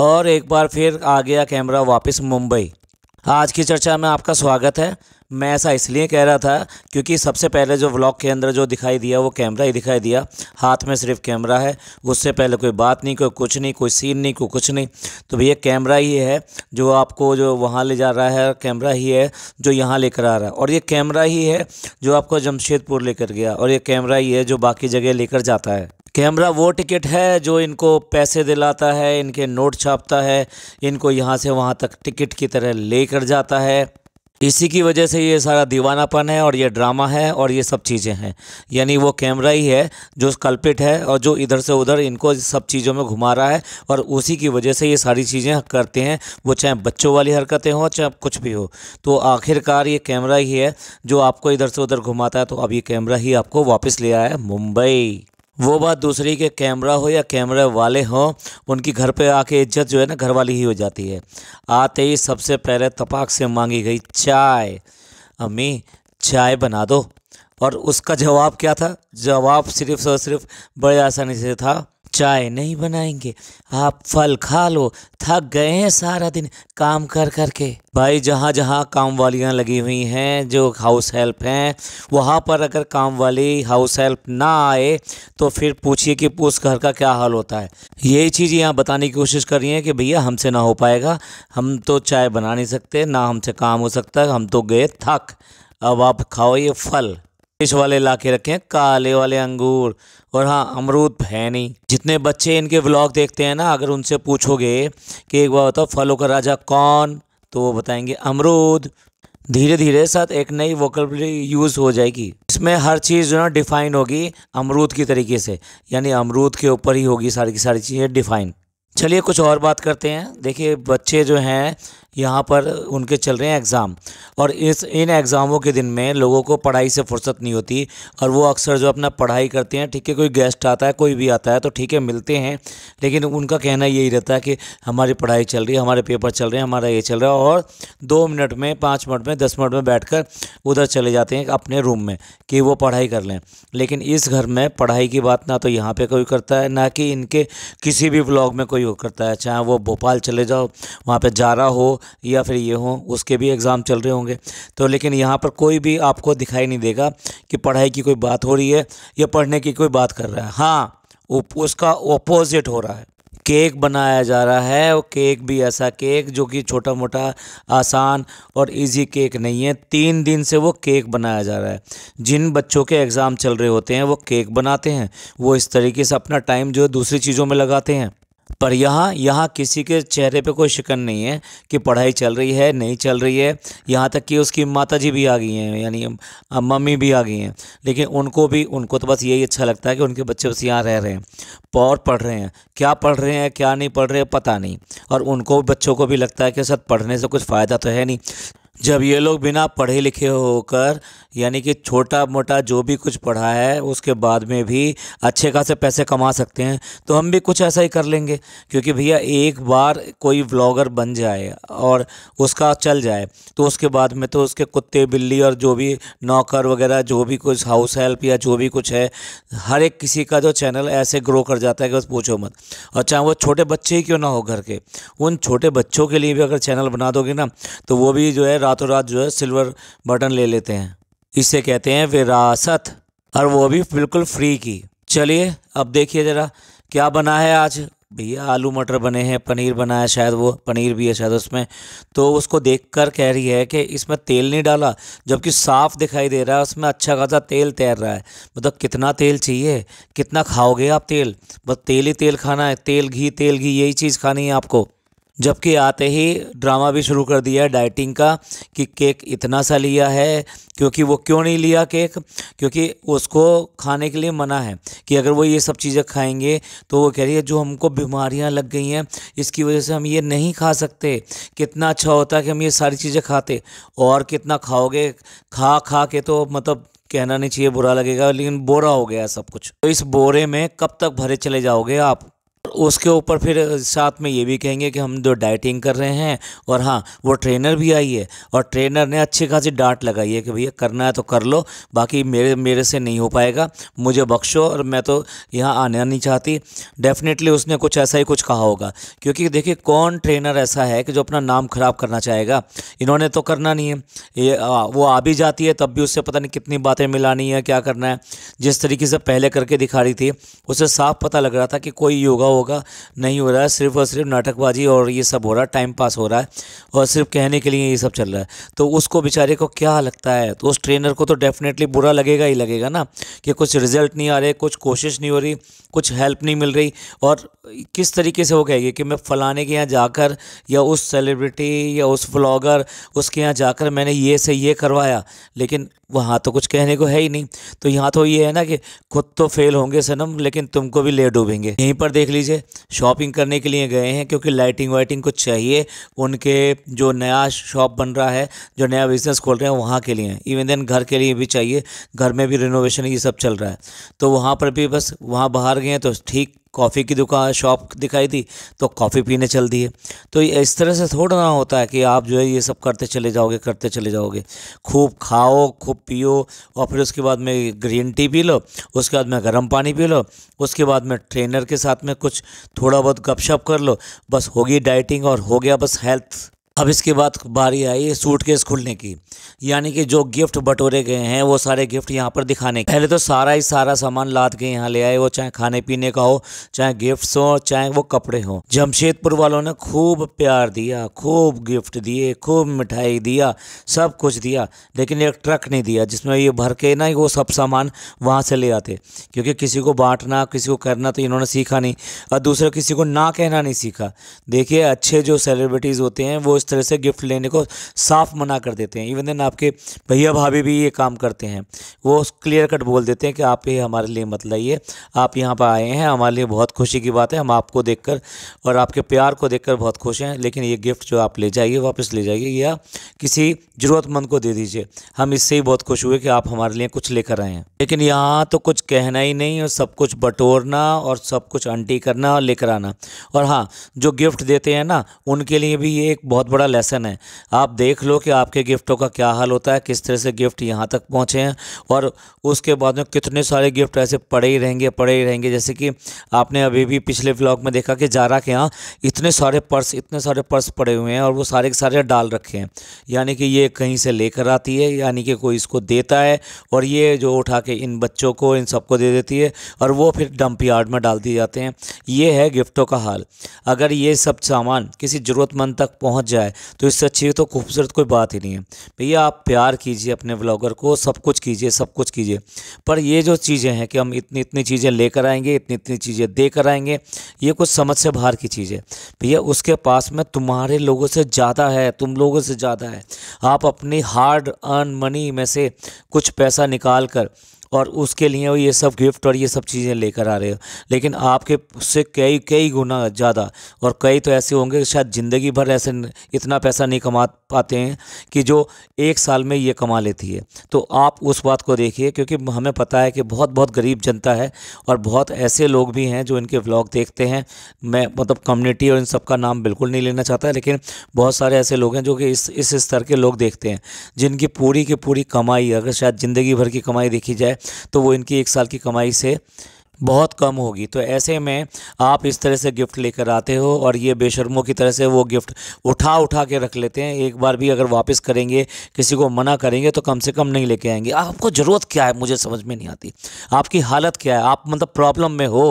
और एक बार फिर आ गया कैमरा वापस मुंबई आज की चर्चा में आपका स्वागत है मैं ऐसा इसलिए कह रहा था क्योंकि सबसे पहले जो व्लॉग के अंदर जो दिखाई दिया वो कैमरा ही दिखाई दिया हाथ में सिर्फ कैमरा है उससे पहले कोई बात नहीं कोई कुछ नहीं कोई सीन नहीं कोई कुछ नहीं तो भैया कैमरा ही है जो आपको जो वहाँ ले जा रहा है कैमरा ही है जो यहाँ लेकर आ रहा है और ये कैमरा ही है जो आपको जमशेदपुर लेकर गया और ये कैमरा ही है जो बाकी जगह लेकर जाता है कैमरा वो टिकट है जो इनको पैसे दिलाता है इनके नोट छापता है इनको यहाँ से वहाँ तक टिकट की तरह लेकर जाता है इसी की वजह से ये सारा दीवानापन है और ये ड्रामा है और ये सब चीज़ें हैं यानी वो कैमरा ही है जो कल्पिट है और जो इधर से उधर इनको सब चीज़ों में घुमा रहा है और उसी की वजह से ये सारी चीज़ें करते हैं वो चाहे बच्चों वाली हरकतें हों चाहे कुछ भी हो तो आखिरकार ये कैमरा ही है जो आपको इधर से उधर घुमाता है तो अब ये कैमरा ही आपको वापस ले आया है मुंबई वो बात दूसरी के कैमरा हो या कैमरे वाले हों उनकी घर पे आके इज्जत जो है ना घर वाली ही हो जाती है आते ही सबसे पहले तपाक से मांगी गई चाय अम्मी चाय बना दो और उसका जवाब क्या था जवाब सिर्फ और सिर्फ बड़े आसानी से था चाय नहीं बनाएंगे आप फल खा लो थक गए हैं सारा दिन काम कर कर के भाई जहाँ जहाँ काम वालियाँ लगी हुई हैं जो हाउस हेल्प हैं वहाँ पर अगर काम वाली हाउस हेल्प ना आए तो फिर पूछिए कि उस घर का क्या हाल होता है यही चीज़ यहाँ बताने की कोशिश कर रही हैं कि भैया हमसे ना हो पाएगा हम तो चाय बना नहीं सकते ना हमसे काम हो सकता है हम तो गए थक अब आप खाओ ये फल इस वाले ला के रखे हैं काले वाले अंगूर और हाँ अमरूद है नहीं जितने बच्चे इनके व्लॉग देखते हैं ना अगर उनसे पूछोगे कि एक बार बताओ फलों का राजा कौन तो वो बताएंगे अमरूद धीरे धीरे साथ एक नई वोकल यूज़ हो जाएगी इसमें हर चीज़ जो ना डिफाइन होगी अमरूद की तरीके से यानी अमरूद के ऊपर ही होगी सारी की सारी चीज़ें डिफाइन चलिए कुछ और बात करते हैं देखिए बच्चे जो हैं यहाँ पर उनके चल रहे हैं एग्ज़ाम और इस इन एग्ज़ामों के दिन में लोगों को पढ़ाई से फुर्सत नहीं होती और वो अक्सर जो अपना पढ़ाई करते हैं ठीक है कोई गेस्ट आता है कोई भी आता है तो ठीक है मिलते हैं लेकिन उनका कहना यही रहता है कि हमारी पढ़ाई चल रही है हमारे पेपर चल रहे हैं हमारा ये चल रहा है और दो मिनट में पाँच मिनट में दस मिनट में बैठ उधर चले जाते हैं अपने रूम में कि वो पढ़ाई कर लें लेकिन इस घर में पढ़ाई की बात ना तो यहाँ पर कोई करता है ना कि इनके किसी भी ब्लॉग में कोई करता है चाहे वो भोपाल चले जाओ वहाँ पर जा रहा हो या फिर ये हों उसके भी एग्ज़ाम चल रहे होंगे तो लेकिन यहाँ पर कोई भी आपको दिखाई नहीं देगा कि पढ़ाई की कोई बात हो रही है या पढ़ने की कोई बात कर रहा है हाँ उसका ओपोजिट हो रहा है केक बनाया जा रहा है और केक भी ऐसा केक जो कि छोटा मोटा आसान और इजी केक नहीं है तीन दिन से वो केक बनाया जा रहा है जिन बच्चों के एग्ज़ाम चल रहे होते हैं वो केक बनाते हैं वो इस तरीके से अपना टाइम जो है दूसरी चीज़ों में लगाते हैं पर यहाँ यहाँ किसी के चेहरे पे कोई शिकन नहीं है कि पढ़ाई चल रही है नहीं चल रही है यहाँ तक कि उसकी माता जी भी आ गई हैं यानी मम्मी भी आ गई हैं लेकिन उनको भी उनको तो बस यही अच्छा लगता है कि उनके बच्चे बस यहाँ रह रहे हैं और पढ़ रहे हैं क्या पढ़ रहे हैं क्या नहीं पढ़ रहे हैं पता नहीं और उनको बच्चों को भी लगता है कि सर पढ़ने से कुछ फ़ायदा तो है नहीं जब ये लोग बिना पढ़े लिखे होकर यानी कि छोटा मोटा जो भी कुछ पढ़ा है उसके बाद में भी अच्छे खासे पैसे कमा सकते हैं तो हम भी कुछ ऐसा ही कर लेंगे क्योंकि भैया एक बार कोई व्लॉगर बन जाए और उसका चल जाए तो उसके बाद में तो उसके कुत्ते बिल्ली और जो भी नौकर वगैरह जो भी कुछ हाउस हेल्प या जो भी कुछ है हर एक किसी का जो चैनल ऐसे ग्रो कर जाता है कि बस पूछो मत और चाहे वो छोटे बच्चे ही क्यों ना हो घर के उन छोटे बच्चों के लिए भी अगर चैनल बना दोगे ना तो वो भी जो है रातों रात जो है सिल्वर बटन ले लेते हैं इसे कहते हैं विरासत और वो भी बिल्कुल फ्री की चलिए अब देखिए ज़रा क्या बना है आज भैया आलू मटर बने हैं पनीर बना है शायद वो पनीर भी है शायद उसमें तो उसको देखकर कह रही है कि इसमें तेल नहीं डाला जबकि साफ दिखाई दे रहा है उसमें अच्छा खासा तेल तैर रहा है मतलब कितना तेल चाहिए कितना खाओगे आप तेल बस तेल ही तेल खाना है तेल घी तेल घी यही चीज़ खानी है आपको जबकि आते ही ड्रामा भी शुरू कर दिया डाइटिंग का कि केक इतना सा लिया है क्योंकि वो क्यों नहीं लिया केक क्योंकि उसको खाने के लिए मना है कि अगर वो ये सब चीज़ें खाएंगे तो वो कह रही है जो हमको बीमारियां लग गई हैं इसकी वजह से हम ये नहीं खा सकते कितना अच्छा होता कि हम ये सारी चीज़ें खाते और कितना खाओगे खा खा के तो मतलब कहना नहीं चाहिए बुरा लगेगा लेकिन बोरा हो गया सब कुछ तो इस बोरे में कब तक भरे चले जाओगे आप उसके ऊपर फिर साथ में ये भी कहेंगे कि हम जो डाइटिंग कर रहे हैं और हाँ वो ट्रेनर भी आई है और ट्रेनर ने अच्छी खासी डांट लगाई है कि भैया करना है तो कर लो बाकी मेरे मेरे से नहीं हो पाएगा मुझे बख्शो और मैं तो यहाँ आना नहीं चाहती डेफिनेटली उसने कुछ ऐसा ही कुछ कहा होगा क्योंकि देखिए कौन ट्रेनर ऐसा है कि जो अपना नाम ख़राब करना चाहेगा इन्होंने तो करना नहीं है ये आ, वो आ भी जाती है तब भी उससे पता नहीं कितनी बातें मिलानी है क्या करना है जिस तरीके से पहले करके दिखा रही थी उसे साफ पता लग रहा था कि कोई योगा होगा नहीं हो रहा है सिर्फ और सिर्फ नाटकबाजी और ये सब हो रहा है टाइम पास हो रहा है और सिर्फ कहने के लिए ये सब चल रहा है तो उसको बेचारे को क्या लगता है तो उस ट्रेनर को तो डेफिनेटली बुरा लगेगा ही लगेगा ना कि कुछ रिजल्ट नहीं आ रहे कुछ कोशिश नहीं हो रही कुछ हेल्प नहीं मिल रही और किस तरीके से वो कहेगी कि मैं फलाने के यहाँ जाकर या उस सेलिब्रिटी या उस ब्लॉगर उसके यहाँ जाकर मैंने ये से ये करवाया लेकिन वहाँ तो कुछ कहने को है ही नहीं तो यहाँ तो ये यह है ना कि खुद तो फेल होंगे सनम लेकिन तुमको भी ले डूबेंगे यहीं पर देख लीजिए शॉपिंग करने के लिए गए हैं क्योंकि लाइटिंग वाइटिंग कुछ चाहिए उनके जो नया शॉप बन रहा है जो नया बिज़नेस खोल रहे हैं वहाँ के लिए इवन देन घर के लिए भी चाहिए घर में भी रिनोवेशन ये सब चल रहा है तो वहाँ पर भी बस वहाँ बाहर गए तो ठीक कॉफ़ी की दुकान शॉप दिखाई दी तो कॉफ़ी पीने चल दिए तो इस तरह से थोड़ा ना होता है कि आप जो है ये सब करते चले जाओगे करते चले जाओगे खूब खाओ खूब पियो और फिर उसके बाद में ग्रीन टी पी लो उसके बाद में गर्म पानी पी लो उसके बाद में ट्रेनर के साथ में कुछ थोड़ा बहुत गपशप कर लो बस होगी डाइटिंग और हो गया बस हेल्थ अब इसके बाद बारी आई सूटकेस खुलने की यानी कि जो गिफ्ट बटोरे गए हैं वो सारे गिफ्ट यहाँ पर दिखाने के पहले तो सारा ही सारा सामान लाद के यहाँ ले आए वो चाहे खाने पीने का हो चाहे गिफ्ट्स हो चाहे वो कपड़े हो जमशेदपुर वालों ने खूब प्यार दिया खूब गिफ्ट दिए खूब मिठाई दिया सब कुछ दिया लेकिन एक ट्रक नहीं दिया जिसमें ये भर के ना वो सब सामान वहाँ से ले आते क्योंकि किसी को बांटना किसी को करना तो इन्होंने सीखा नहीं और दूसरा किसी को ना कहना नहीं सीखा देखिए अच्छे जो सेलिब्रिटीज़ होते हैं वो इस तरह से गिफ्ट लेने को साफ मना कर देते हैं इवन देन आपके भैया भाभी भी ये काम करते हैं वो क्लियर कट बोल देते हैं कि आप ये हमारे लिए मत लाइए आप यहाँ पर आए हैं हमारे लिए बहुत खुशी की बात है हम आपको कर और आपके प्यार को देख बहुत खुश हैं लेकिन ये गिफ्ट जो आप ले जाइए वापस ले जाइए या किसी ज़रूरतमंद को दे दीजिए हम इससे ही बहुत खुश हुए कि आप हमारे लिए कुछ लेकर आए हैं लेकिन यहाँ तो कुछ कहना ही नहीं और सब कुछ बटोरना और सब कुछ अंटी करना और लेकर आना और हाँ जो गिफ्ट देते हैं ना उनके लिए भी ये एक बहुत बड़ा बड़ा लेसन है आप देख लो कि आपके गिफ्टों का क्या हाल होता है किस तरह से गिफ्ट यहाँ तक पहुँचे हैं और उसके बाद में कितने सारे गिफ्ट ऐसे पड़े ही रहेंगे पड़े ही रहेंगे जैसे कि आपने अभी भी पिछले ब्लॉग में देखा कि जारा के यहाँ इतने सारे पर्स इतने सारे पर्स पड़े हुए हैं और वो सारे के सारे डाल रखे हैं यानी कि ये कहीं से लेकर आती है यानी कि कोई इसको देता है और ये जो उठा के इन बच्चों को इन सबको दे देती है और वो फिर डंप यार्ड में डाल दिए जाते हैं ये है गिफ्टों का हाल अगर ये सब सामान किसी ज़रूरतमंद तक पहुँच जाए है तो इससे अच्छी तो खूबसूरत कोई बात ही नहीं है भैया आप प्यार कीजिए अपने ब्लॉगर को सब कुछ कीजिए सब कुछ कीजिए पर ये जो चीज़ें हैं कि हम इतनी इतनी चीज़ें लेकर आएंगे इतनी इतनी चीज़ें दे कर आएंगे ये कुछ समझ से बाहर की चीज़ है भैया उसके पास में तुम्हारे लोगों से ज़्यादा है तुम लोगों से ज़्यादा है आप अपनी हार्ड अर्न मनी में से कुछ पैसा निकाल कर और उसके लिए वो ये सब गिफ्ट और ये सब चीज़ें लेकर आ रहे हो लेकिन आपके से कई कई गुना ज़्यादा और कई तो ऐसे होंगे शायद ज़िंदगी भर ऐसे इतना पैसा नहीं कमा पाते हैं कि जो एक साल में ये कमा लेती है तो आप उस बात को देखिए क्योंकि हमें पता है कि बहुत बहुत गरीब जनता है और बहुत ऐसे लोग भी हैं जो इनके ब्लॉग देखते हैं मैं मतलब कम्युनिटी और इन सब का नाम बिल्कुल नहीं लेना चाहता लेकिन बहुत सारे ऐसे लोग हैं जो कि इस इस स्तर के लोग देखते हैं जिनकी पूरी की पूरी कमाई अगर शायद ज़िंदगी भर की कमाई देखी जाए तो वो इनकी एक साल की कमाई से बहुत कम होगी तो ऐसे में आप इस तरह से गिफ्ट लेकर आते हो और ये बेशर्मों की तरह से वो गिफ्ट उठा उठा के रख लेते हैं एक बार भी अगर वापस करेंगे किसी को मना करेंगे तो कम से कम नहीं लेके आएंगे आपको ज़रूरत क्या है मुझे समझ में नहीं आती आपकी हालत क्या है आप मतलब प्रॉब्लम में हो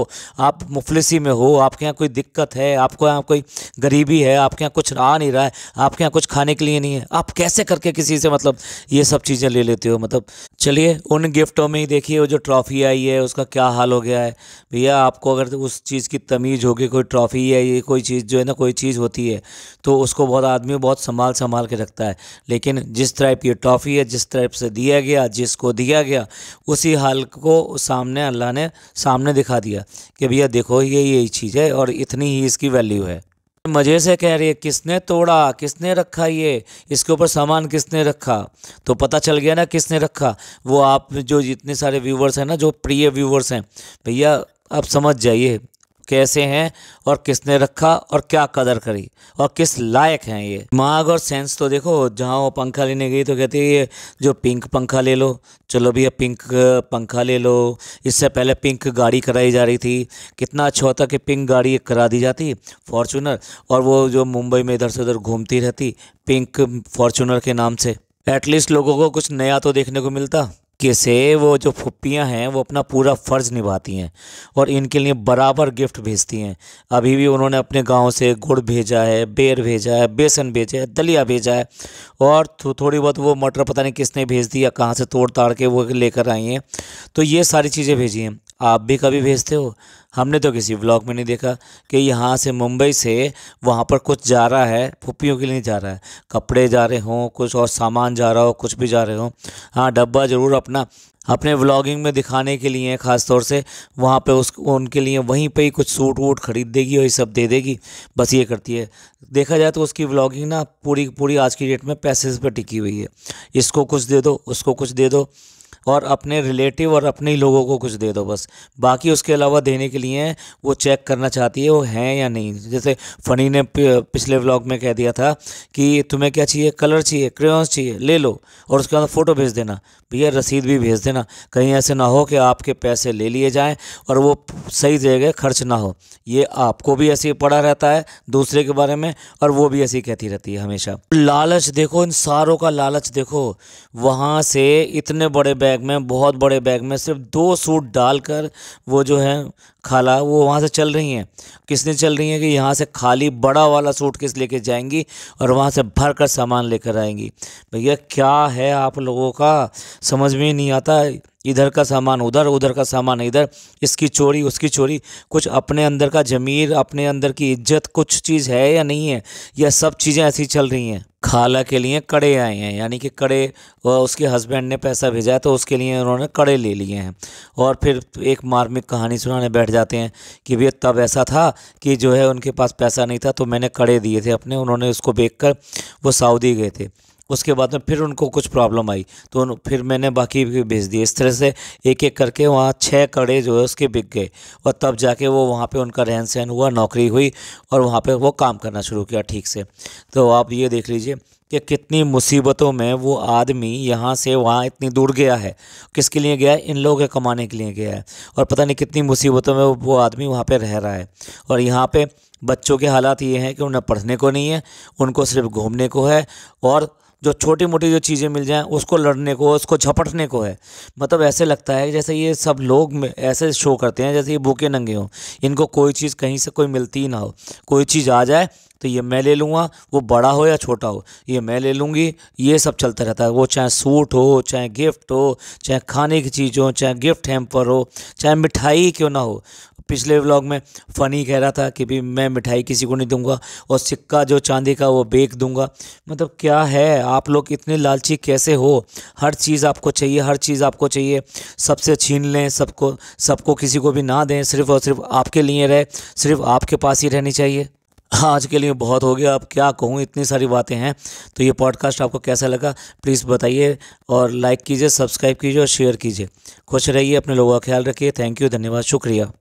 आप मुफलिसी में हो आपके यहाँ कोई दिक्कत है आपको यहाँ कोई गरीबी है आपके यहाँ कुछ आ नहीं रहा है आपके यहाँ कुछ खाने के लिए नहीं है आप कैसे करके किसी से मतलब ये सब चीज़ें ले लेते हो मतलब चलिए उन गिफ्टों में ही देखिए वो जो ट्रॉफ़ी आई है उसका क्या हाल हो गया गया है भैया आपको अगर उस चीज़ की तमीज़ होगी कोई ट्रॉफ़ी है ये कोई चीज़ जो है ना कोई चीज़ होती है तो उसको बहुत आदमी बहुत संभाल संभाल के रखता है लेकिन जिस टाइप की ट्रॉफ़ी है जिस टाइप से दिया गया जिसको दिया गया उसी हाल को सामने अल्लाह ने सामने दिखा दिया कि भैया देखो ये यही चीज़ है और इतनी ही इसकी वैल्यू है मज़े से कह रही है किसने तोड़ा किसने रखा ये इसके ऊपर सामान किसने रखा तो पता चल गया ना किसने रखा वो आप जो जितने सारे व्यूवर्स हैं ना जो प्रिय व्यूवर्स हैं भैया आप समझ जाइए कैसे हैं और किसने रखा और क्या कदर करी और किस लायक हैं ये माग और सेंस तो देखो जहाँ वो पंखा लेने गई तो कहती है ये जो पिंक पंखा ले लो चलो भैया पिंक पंखा ले लो इससे पहले पिंक गाड़ी कराई जा रही थी कितना अच्छा होता कि पिंक गाड़ी करा दी जाती फॉर्चूनर और वो जो मुंबई में इधर से उधर घूमती रहती पिंक फॉर्चूनर के नाम से एटलीस्ट लोगों को कुछ नया तो देखने को मिलता के से वो जो फुप्पियाँ हैं वो अपना पूरा फ़र्ज़ निभाती हैं और इनके लिए बराबर गिफ्ट भेजती हैं अभी भी उन्होंने अपने गांव से गुड़ भेजा है बेर भेजा है बेसन भेजा है दलिया भेजा है और थो, थोड़ी बहुत वो मटर पता नहीं किसने भेज दिया कहाँ से तोड़ ताड़ के वो लेकर आई हैं तो ये सारी चीज़ें भेजी हैं आप भी कभी भेजते हो हमने तो किसी ब्लॉग में नहीं देखा कि यहाँ से मुंबई से वहाँ पर कुछ जा रहा है फुप्पियों के लिए जा रहा है कपड़े जा रहे हों कुछ और सामान जा रहा हो कुछ भी जा रहे हों हाँ डब्बा ज़रूर अपना अपने व्लॉगिंग में दिखाने के लिए ख़ास तौर से वहाँ पे उस उनके लिए वहीं पे ही कुछ सूट वूट खरीद देगी और ये सब दे देगी बस ये करती है देखा जाए तो उसकी व्लॉगिंग ना पूरी पूरी आज की डेट में पैसे पर टिकी हुई है इसको कुछ दे दो उसको कुछ दे दो और अपने रिलेटिव और अपने लोगों को कुछ दे दो बस बाकी उसके अलावा देने के लिए वो चेक करना चाहती है वो हैं या नहीं जैसे फ़नी ने पिछले व्लॉग में कह दिया था कि तुम्हें क्या चाहिए कलर चाहिए क्रेयॉन्स चाहिए ले लो और उसके बाद फ़ोटो भेज देना भैया रसीद भी भेज देना कहीं ऐसे ना हो कि आपके पैसे ले लिए जाएँ और वो सही जगह खर्च ना हो ये आपको भी ऐसे पड़ा रहता है दूसरे के बारे में और वो भी ऐसी कहती रहती है हमेशा लालच देखो इन सारों का लालच देखो वहाँ से इतने बड़े बैग बैग में बहुत बड़े बैग में सिर्फ दो सूट डालकर वो जो है खाला वो वहाँ से चल रही हैं किसने चल रही हैं कि यहाँ से खाली बड़ा वाला सूट किस लेके जाएंगी और वहाँ से भर कर सामान लेकर आएंगी भैया क्या है आप लोगों का समझ में नहीं आता इधर का सामान उधर उधर का सामान इधर इसकी चोरी उसकी चोरी कुछ अपने अंदर का जमीर अपने अंदर की इज्जत कुछ चीज़ है या नहीं है यह सब चीज़ें ऐसी चल रही हैं खाला के लिए कड़े आए हैं यानी कि कड़े उसके हस्बैंड ने पैसा भेजा है तो उसके लिए उन्होंने कड़े ले लिए हैं और फिर एक मार्मिक कहानी सुनाने बैठ जाते हैं कि भैया तब ऐसा था कि जो है उनके पास पैसा नहीं था तो मैंने कड़े दिए थे अपने उन्होंने उसको बेच कर वो सऊदी गए थे उसके बाद में फिर उनको कुछ प्रॉब्लम आई तो फिर मैंने बाकी भी भेज दिए इस तरह से एक एक करके वहाँ छः कड़े जो है उसके बिक गए और तब जाके वो वहाँ पे उनका रहन सहन हुआ नौकरी हुई और वहाँ पे वो काम करना शुरू किया ठीक से तो आप ये देख लीजिए कि कितनी मुसीबतों में वो आदमी यहाँ से वहाँ इतनी दूर गया है किसके लिए गया है इन लोगों के कमाने के लिए गया है और पता नहीं कितनी मुसीबतों में वो आदमी वहाँ पर रह रहा है और यहाँ पर बच्चों के हालात ये हैं कि उन्हें पढ़ने को नहीं है उनको सिर्फ घूमने को है और जो छोटी मोटी जो चीज़ें मिल जाएं उसको लड़ने को उसको झपटने को है मतलब ऐसे लगता है जैसे ये सब लोग ऐसे शो करते हैं जैसे ये भूखे नंगे हों इनको कोई चीज़ कहीं से कोई मिलती ही ना हो कोई चीज़ आ जाए तो ये मैं ले लूँगा वो बड़ा हो या छोटा हो ये मैं ले लूँगी ये सब चलता रहता है वो चाहे सूट हो चाहे गिफ्ट हो चाहे खाने की चीज़ हो चाहे गिफ्ट हेम्पर हो चाहे मिठाई क्यों ना हो पिछले व्लॉग में फ़नी कह रहा था कि भी मैं मिठाई किसी को नहीं दूंगा और सिक्का जो चांदी का वो बेच दूंगा मतलब क्या है आप लोग इतने लालची कैसे हो हर चीज़ आपको चाहिए हर चीज़ आपको चाहिए सबसे छीन लें सबको सबको किसी को भी ना दें सिर्फ़ और सिर्फ आपके लिए रहे सिर्फ आपके पास ही रहनी चाहिए आज के लिए बहुत हो गया अब क्या कहूँ इतनी सारी बातें हैं तो ये पॉडकास्ट आपको कैसा लगा प्लीज़ बताइए और लाइक कीजिए सब्सक्राइब कीजिए और शेयर कीजिए खुश रहिए अपने लोगों का ख्याल रखिए थैंक यू धन्यवाद शुक्रिया